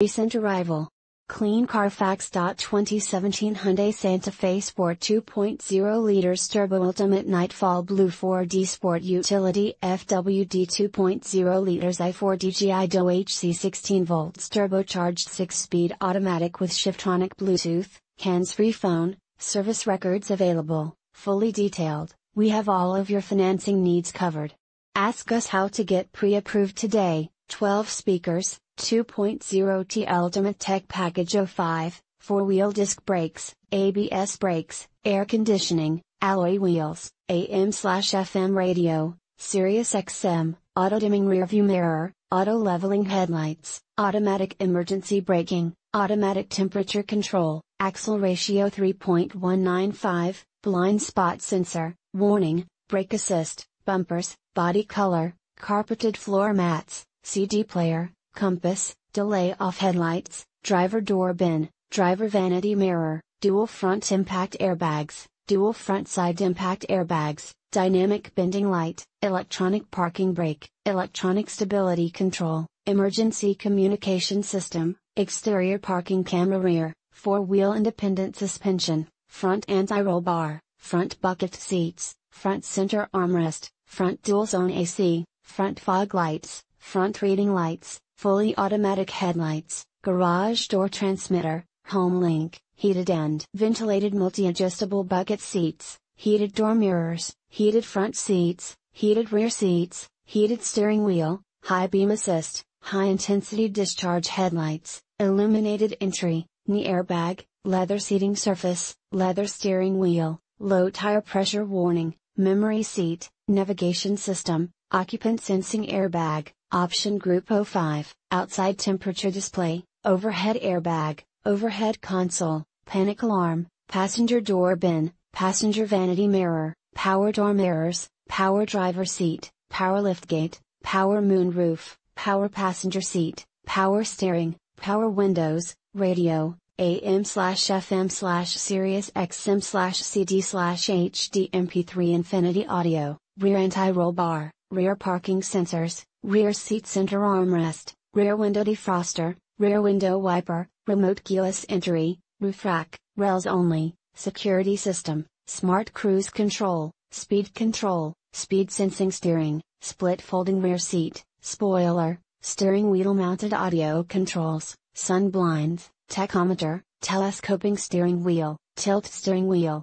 Recent arrival. Clean Carfax. 2017 Hyundai Santa Fe Sport 2.0 liters turbo ultimate nightfall blue 4D Sport utility FWD 2.0 liters i4 DGI DO HC 16 volts turbocharged 6-speed automatic with Shiftronic Bluetooth, hands-free phone, service records available, fully detailed. We have all of your financing needs covered. Ask us how to get pre-approved today. 12 speakers, 2.0 T Ultimate Tech Package 05, 4-wheel disc brakes, ABS brakes, air conditioning, alloy wheels, AM/FM radio, Sirius XM, auto-dimming rearview mirror, auto-leveling headlights, automatic emergency braking, automatic temperature control, axle ratio 3.195, blind spot sensor, warning, brake assist, bumpers, body color, carpeted floor mats, CD player, compass, delay off headlights, driver door bin, driver vanity mirror, dual front impact airbags, dual front side impact airbags, dynamic bending light, electronic parking brake, electronic stability control, emergency communication system, exterior parking camera rear, four-wheel independent suspension, front anti-roll bar, front bucket seats, front center armrest, front dual zone AC, front fog lights, front reading lights, fully automatic headlights, garage door transmitter, home link, heated and ventilated multi-adjustable bucket seats, heated door mirrors, heated front seats, heated rear seats, heated steering wheel, high beam assist, high intensity discharge headlights, illuminated entry, knee airbag, leather seating surface, leather steering wheel, low tire pressure warning, memory seat, navigation system, occupant sensing airbag, option group 05, outside temperature display, overhead airbag, overhead console, panic alarm, passenger door bin, passenger vanity mirror, power door mirrors, power driver seat, power liftgate, power moon roof, power passenger seat, power steering, power windows, radio, AM slash FM slash Sirius XM slash CD slash HD MP3 Infinity Audio, rear anti-roll bar rear parking sensors, rear seat center armrest, rear window defroster, rear window wiper, remote keyless entry, roof rack, rails only, security system, smart cruise control, speed control, speed sensing steering, split folding rear seat, spoiler, steering wheel mounted audio controls, sun blinds, tachometer, telescoping steering wheel, tilt steering wheel,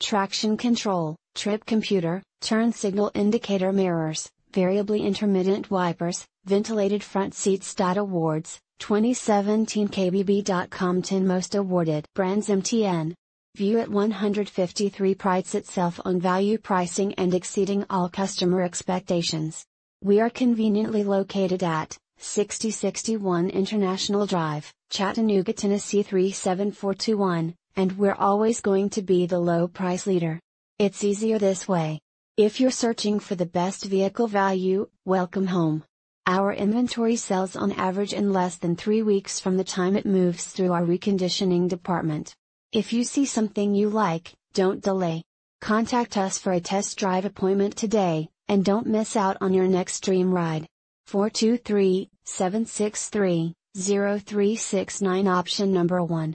traction control, trip computer, turn signal indicator mirrors, variably intermittent wipers, ventilated front seats. Awards 2017 KBB.com 10 Most Awarded Brands MTN View at 153 prides itself on value pricing and exceeding all customer expectations. We are conveniently located at 6061 International Drive, Chattanooga, Tennessee 37421 and we're always going to be the low price leader. It's easier this way. If you're searching for the best vehicle value, welcome home. Our inventory sells on average in less than three weeks from the time it moves through our reconditioning department. If you see something you like, don't delay. Contact us for a test drive appointment today, and don't miss out on your next dream ride. 423 763 0369 Option number 1